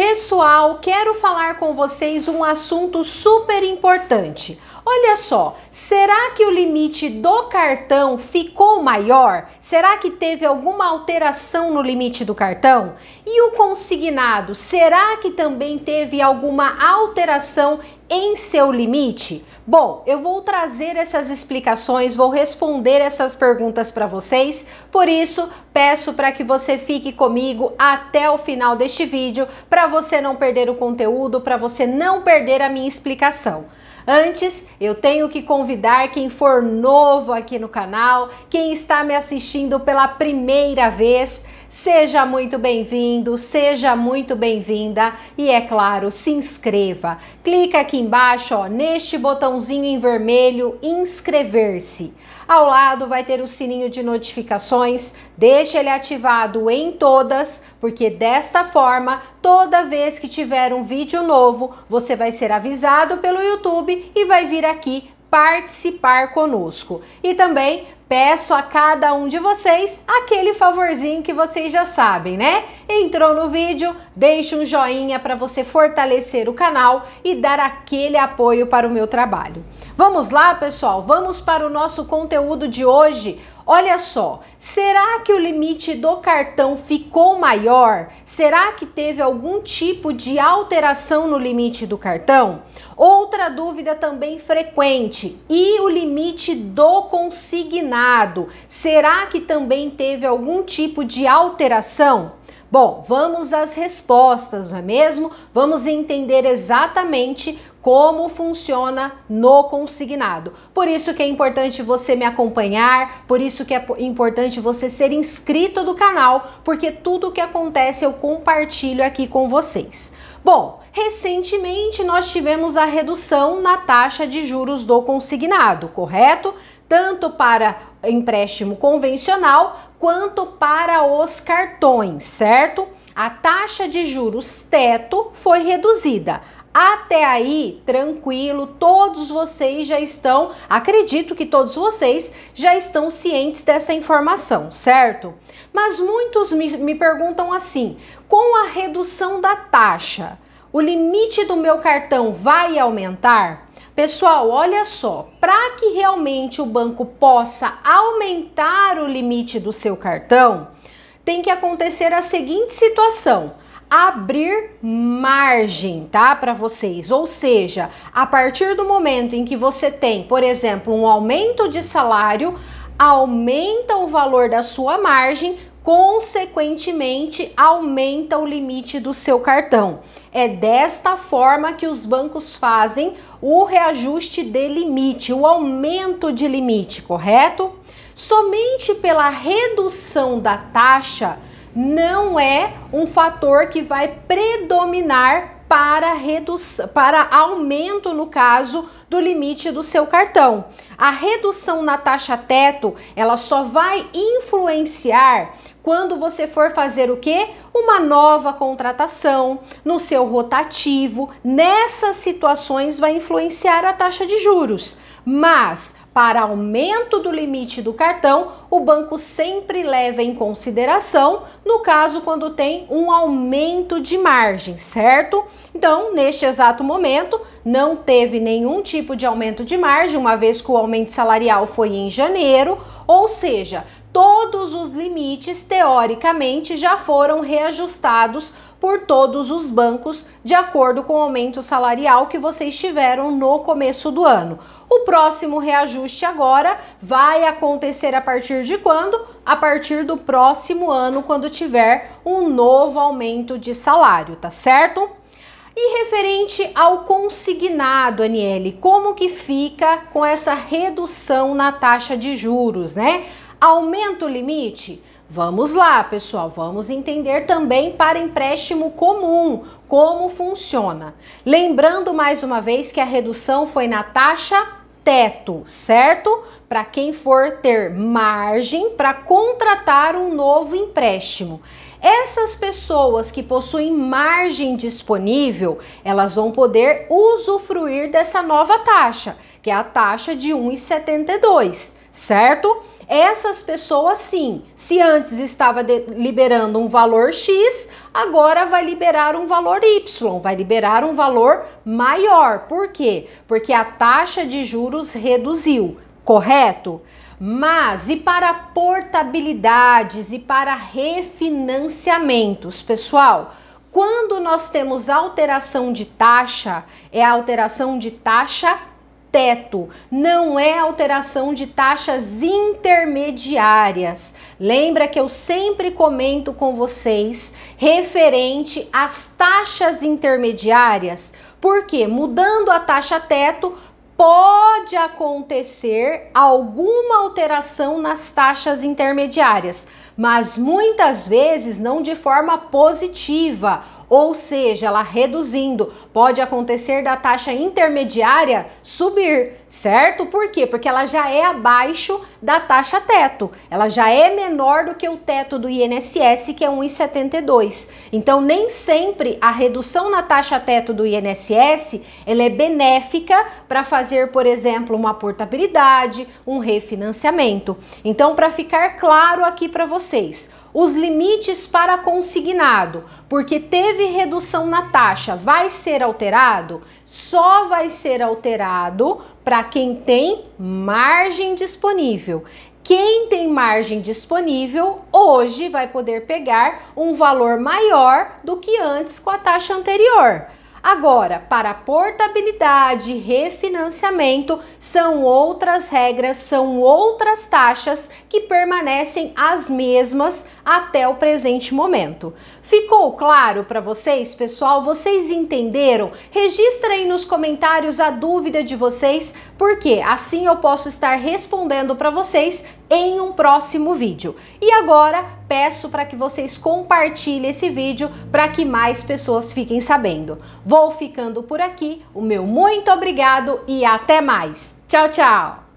Pessoal, quero falar com vocês um assunto super importante. Olha só, será que o limite do cartão ficou maior? Será que teve alguma alteração no limite do cartão? E o consignado, será que também teve alguma alteração em seu limite? Bom, eu vou trazer essas explicações, vou responder essas perguntas para vocês, por isso peço para que você fique comigo até o final deste vídeo, para você não perder o conteúdo, para você não perder a minha explicação. Antes, eu tenho que convidar quem for novo aqui no canal, quem está me assistindo pela primeira vez, Seja muito bem-vindo, seja muito bem-vinda e é claro, se inscreva. Clica aqui embaixo, ó, neste botãozinho em vermelho, inscrever-se. Ao lado vai ter o sininho de notificações, deixa ele ativado em todas, porque desta forma, toda vez que tiver um vídeo novo, você vai ser avisado pelo YouTube e vai vir aqui participar conosco. E também peço a cada um de vocês aquele favorzinho que vocês já sabem, né? Entrou no vídeo, deixe um joinha para você fortalecer o canal e dar aquele apoio para o meu trabalho. Vamos lá, pessoal, vamos para o nosso conteúdo de hoje. Olha só, será que o limite do cartão ficou maior? Será que teve algum tipo de alteração no limite do cartão? Outra dúvida também frequente: e o limite do consignado? Será que também teve algum tipo de alteração? Bom, vamos às respostas, não é mesmo? Vamos entender exatamente como funciona no consignado. Por isso que é importante você me acompanhar, por isso que é importante você ser inscrito do canal, porque tudo o que acontece eu compartilho aqui com vocês. Bom, recentemente nós tivemos a redução na taxa de juros do consignado, correto? tanto para empréstimo convencional quanto para os cartões, certo? A taxa de juros teto foi reduzida. Até aí, tranquilo, todos vocês já estão, acredito que todos vocês já estão cientes dessa informação, certo? Mas muitos me, me perguntam assim: com a redução da taxa, o limite do meu cartão vai aumentar? Pessoal, olha só, para que realmente o banco possa aumentar o limite do seu cartão, tem que acontecer a seguinte situação: abrir margem, tá, para vocês. Ou seja, a partir do momento em que você tem, por exemplo, um aumento de salário, aumenta o valor da sua margem consequentemente aumenta o limite do seu cartão. É desta forma que os bancos fazem o reajuste de limite, o aumento de limite, correto? Somente pela redução da taxa não é um fator que vai predominar para, redução, para aumento, no caso, do limite do seu cartão. A redução na taxa teto, ela só vai influenciar quando você for fazer o que? Uma nova contratação no seu rotativo. Nessas situações vai influenciar a taxa de juros. Mas para aumento do limite do cartão, o banco sempre leva em consideração, no caso quando tem um aumento de margem, certo? Então, neste exato momento, não teve nenhum tipo de aumento de margem, uma vez que o aumento salarial foi em janeiro, ou seja, todos os limites, teoricamente, já foram reajustados por todos os bancos, de acordo com o aumento salarial que vocês tiveram no começo do ano. O próximo reajuste agora vai acontecer a partir de quando? A partir do próximo ano, quando tiver um novo aumento de salário, tá certo? E referente ao consignado, Aniele, como que fica com essa redução na taxa de juros, né? Aumenta o limite? Vamos lá, pessoal, vamos entender também para empréstimo comum como funciona. Lembrando mais uma vez que a redução foi na taxa teto, certo? Para quem for ter margem para contratar um novo empréstimo. Essas pessoas que possuem margem disponível, elas vão poder usufruir dessa nova taxa, que é a taxa de 1,72, certo? Essas pessoas, sim, se antes estava de, liberando um valor X, agora vai liberar um valor Y, vai liberar um valor maior. Por quê? Porque a taxa de juros reduziu, correto? Mas e para portabilidades e para refinanciamentos, pessoal? Quando nós temos alteração de taxa, é a alteração de taxa teto, não é alteração de taxas intermediárias. Lembra que eu sempre comento com vocês referente às taxas intermediárias? Porque mudando a taxa teto, pode acontecer alguma alteração nas taxas intermediárias, mas muitas vezes não de forma positiva ou seja, ela reduzindo, pode acontecer da taxa intermediária subir, certo? Por quê? Porque ela já é abaixo da taxa teto, ela já é menor do que o teto do INSS, que é 1,72. Então, nem sempre a redução na taxa teto do INSS ela é benéfica para fazer, por exemplo, uma portabilidade, um refinanciamento. Então, para ficar claro aqui para vocês, os limites para consignado, porque teve redução na taxa, vai ser alterado? Só vai ser alterado para quem tem margem disponível. Quem tem margem disponível hoje vai poder pegar um valor maior do que antes com a taxa anterior. Agora, para portabilidade e refinanciamento, são outras regras, são outras taxas que permanecem as mesmas até o presente momento. Ficou claro para vocês, pessoal? Vocês entenderam? Registra aí nos comentários a dúvida de vocês, porque assim eu posso estar respondendo para vocês em um próximo vídeo. E agora peço para que vocês compartilhem esse vídeo para que mais pessoas fiquem sabendo. Vou ficando por aqui, o meu muito obrigado e até mais. Tchau, tchau!